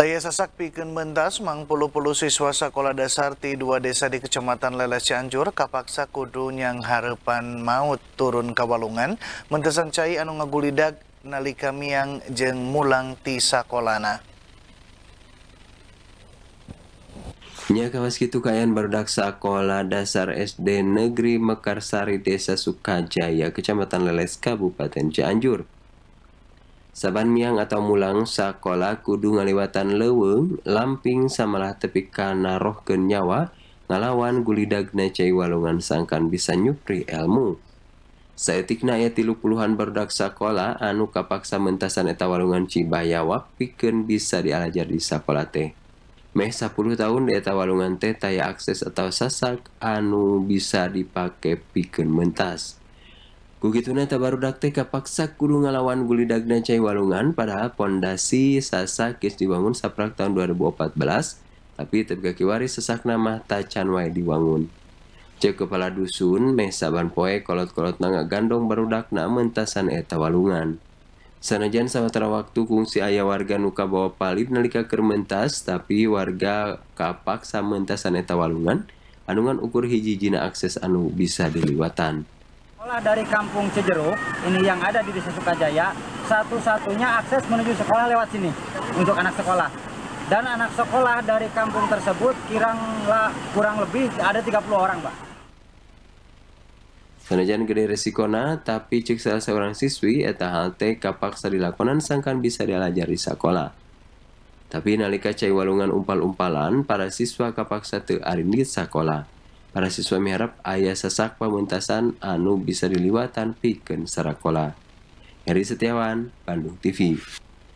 Taya sasak pikun mentas mang puluh-puluh siswa sekolah dasar di dua desa di Kecamatan Leles Cianjur kapaksa kudu yang harapan maut turun ke walungan, mentesan cai anu ngagulidag nalika miang jeng mulang ti sakolana. Nya kawas gitu kayaan barudak sekolah dasar SD Negeri Mekarsari Desa Sukajaya Kecamatan Leles Kabupaten Cianjur. ban miang atau Mulang sekolah Kudu ngaliwatan Lewe Lamping samalah tepikan na roh ke nyawa ngalawan gulidag Nece Walungan sangangkan bisa nyutri Elmu. Saytik Na tilu puluhan berdaksa sekolah anu kapaksa mentasan etawalungan Cibayawa piken bisa dialajar di Sa pelate. Meh 10 tahun dieta walungan Te tay akses atau sasak Anu bisa dipakai piken menas. begitueta baru Dakte kapaksa Ku ngalawan guli Da dan Cei Walungan pada pondasi Sasa Kis diwangun saprak tahun 2014 tapi tergaki waris sesak nama Tachan Wa diwangun. cek kepala Dusun Mehsa banpoe kolot-kolot naga gandong baru Dakna mentasan eta walungan. Sanjan samatera waktu fungsi ayah warga nuka bawa pallip nalika Kermentas tapi warga kapaksa menasan eta walungan anungan ukur hiji jina akses anu bisa diliwatan. Sekolah dari Kampung Cijeruk, ini yang ada di Desa Sukajaya, satu-satunya akses menuju sekolah lewat sini untuk anak sekolah. Dan anak sekolah dari kampung tersebut kiranglah kurang lebih ada 30 orang, Pak. Senajan gede resikona, tapi cek salah seorang siswi eta hal teh kapaksa dilakonan sangkan bisa diajar di sekolah. Tapi nalika cai walungan umpal-umpalan, para siswa kapaksa teu arin di sekolah. Para siswa miharap ayah sesak pamuntasan anu bisa diliwatan piken sarakola. Heri Setiawan, Bandung TV.